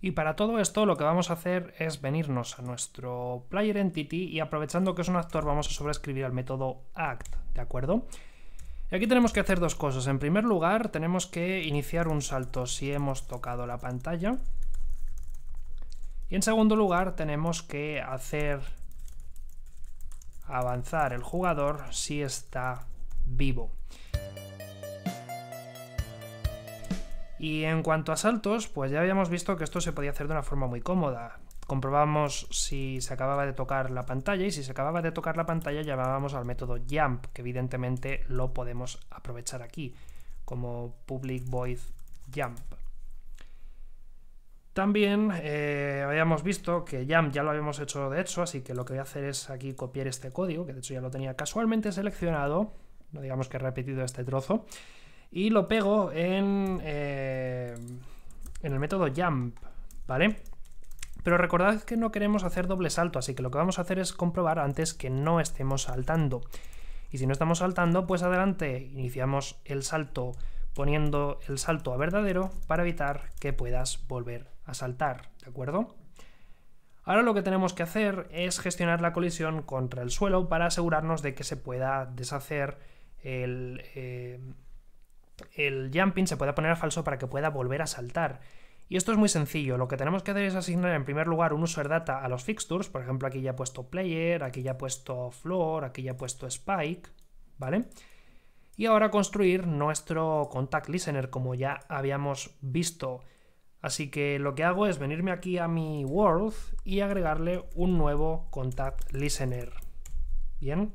Y para todo esto lo que vamos a hacer es venirnos a nuestro player entity y aprovechando que es un actor vamos a sobreescribir al método act, ¿de acuerdo? Y aquí tenemos que hacer dos cosas. En primer lugar tenemos que iniciar un salto si hemos tocado la pantalla. Y en segundo lugar tenemos que hacer avanzar el jugador si está vivo. Y en cuanto a saltos, pues ya habíamos visto que esto se podía hacer de una forma muy cómoda. Comprobamos si se acababa de tocar la pantalla y si se acababa de tocar la pantalla llamábamos al método jump, que evidentemente lo podemos aprovechar aquí como public void jump. También eh, habíamos visto que jump ya lo habíamos hecho de hecho, así que lo que voy a hacer es aquí copiar este código, que de hecho ya lo tenía casualmente seleccionado, no digamos que he repetido este trozo, y lo pego en, eh, en el método jump, ¿vale? Pero recordad que no queremos hacer doble salto, así que lo que vamos a hacer es comprobar antes que no estemos saltando. Y si no estamos saltando, pues adelante, iniciamos el salto poniendo el salto a verdadero para evitar que puedas volver a saltar, ¿de acuerdo? Ahora lo que tenemos que hacer es gestionar la colisión contra el suelo para asegurarnos de que se pueda deshacer el, eh, el jumping se pueda poner a falso para que pueda volver a saltar. Y esto es muy sencillo, lo que tenemos que hacer es asignar en primer lugar un user data a los fixtures, por ejemplo aquí ya he puesto player, aquí ya he puesto floor, aquí ya he puesto spike, ¿vale? Y ahora construir nuestro contact listener como ya habíamos visto. Así que lo que hago es venirme aquí a mi world y agregarle un nuevo contact listener. Bien.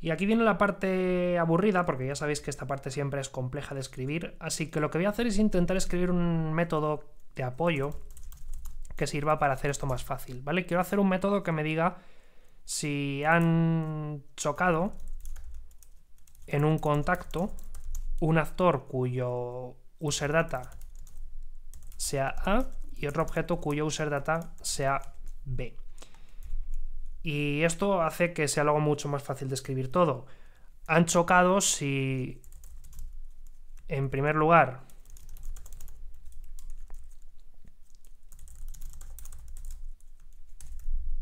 Y aquí viene la parte aburrida, porque ya sabéis que esta parte siempre es compleja de escribir, así que lo que voy a hacer es intentar escribir un método de apoyo que sirva para hacer esto más fácil, ¿vale? Quiero hacer un método que me diga si han chocado en un contacto un actor cuyo user data sea A y otro objeto cuyo data sea B. Y esto hace que sea algo mucho más fácil de escribir todo. Han chocado si, en primer lugar,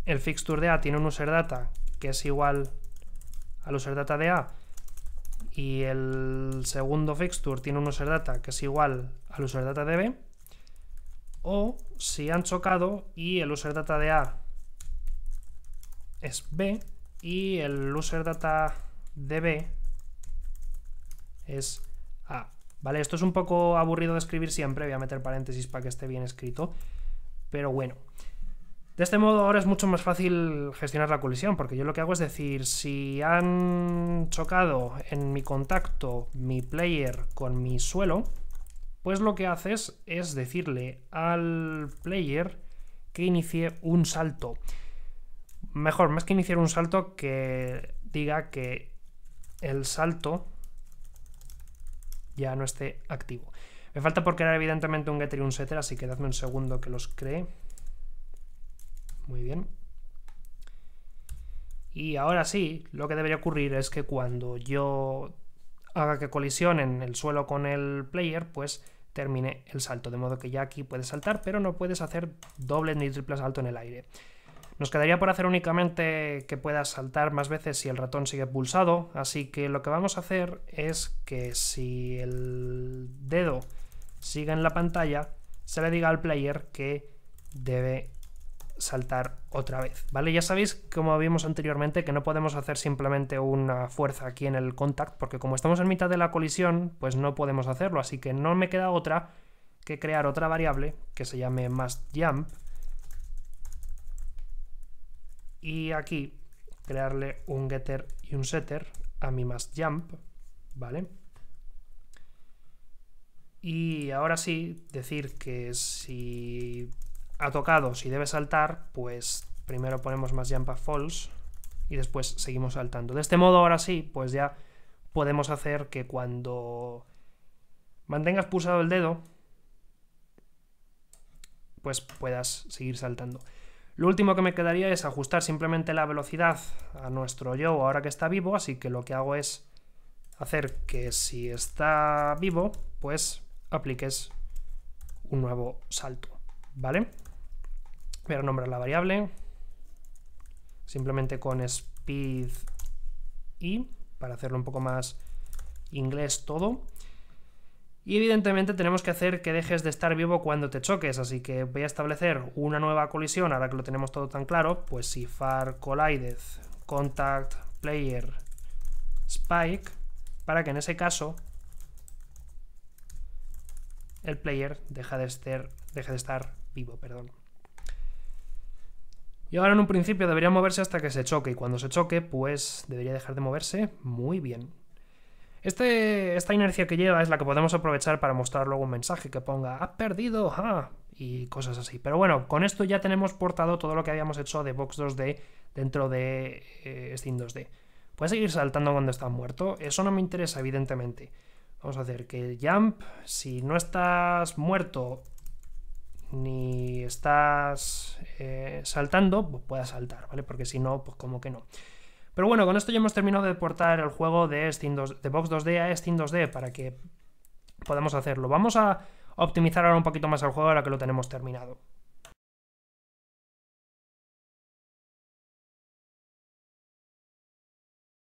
el fixture de A tiene un user data que es igual al user data de A y el segundo fixture tiene un user data que es igual al user data de B o si han chocado y el user data de A es B y el loser data DB es A. ¿Vale? Esto es un poco aburrido de escribir siempre, voy a meter paréntesis para que esté bien escrito, pero bueno. De este modo ahora es mucho más fácil gestionar la colisión, porque yo lo que hago es decir, si han chocado en mi contacto mi player con mi suelo, pues lo que haces es decirle al player que inicie un salto mejor, más que iniciar un salto, que diga que el salto ya no esté activo. Me falta por crear evidentemente un getter y un setter, así que dadme un segundo que los cree. Muy bien. Y ahora sí, lo que debería ocurrir es que cuando yo haga que colisionen el suelo con el player, pues termine el salto. De modo que ya aquí puedes saltar, pero no puedes hacer doble ni triple salto en el aire. Nos quedaría por hacer únicamente que pueda saltar más veces si el ratón sigue pulsado, así que lo que vamos a hacer es que si el dedo sigue en la pantalla, se le diga al player que debe saltar otra vez, ¿vale? Ya sabéis, como vimos anteriormente, que no podemos hacer simplemente una fuerza aquí en el contact, porque como estamos en mitad de la colisión, pues no podemos hacerlo, así que no me queda otra que crear otra variable que se llame más y aquí crearle un getter y un setter a mi más jump, ¿vale? Y ahora sí, decir que si ha tocado, si debe saltar, pues primero ponemos más jump a false y después seguimos saltando. De este modo, ahora sí, pues ya podemos hacer que cuando mantengas pulsado el dedo, pues puedas seguir saltando. Lo último que me quedaría es ajustar simplemente la velocidad a nuestro yo ahora que está vivo, así que lo que hago es hacer que si está vivo, pues apliques un nuevo salto, ¿vale? Voy a nombrar la variable, simplemente con speed y, para hacerlo un poco más inglés todo, y evidentemente tenemos que hacer que dejes de estar vivo cuando te choques, así que voy a establecer una nueva colisión, ahora que lo tenemos todo tan claro, pues si far collided contact player spike, para que en ese caso el player de estar, deje de estar vivo, perdón. Y ahora en un principio debería moverse hasta que se choque, y cuando se choque, pues debería dejar de moverse muy bien. Este, esta inercia que lleva es la que podemos aprovechar para mostrar luego un mensaje que ponga, ha perdido, ah, y cosas así. Pero bueno, con esto ya tenemos portado todo lo que habíamos hecho de Box 2D dentro de eh, Steam 2D. Puedes seguir saltando cuando está muerto, eso no me interesa, evidentemente. Vamos a hacer que jump, si no estás muerto ni estás eh, saltando, pues puedas saltar, ¿vale? Porque si no, pues como que no. Pero bueno, con esto ya hemos terminado de portar el juego de, Steam de Box 2D a Steam 2D para que podamos hacerlo. Vamos a optimizar ahora un poquito más el juego ahora que lo tenemos terminado.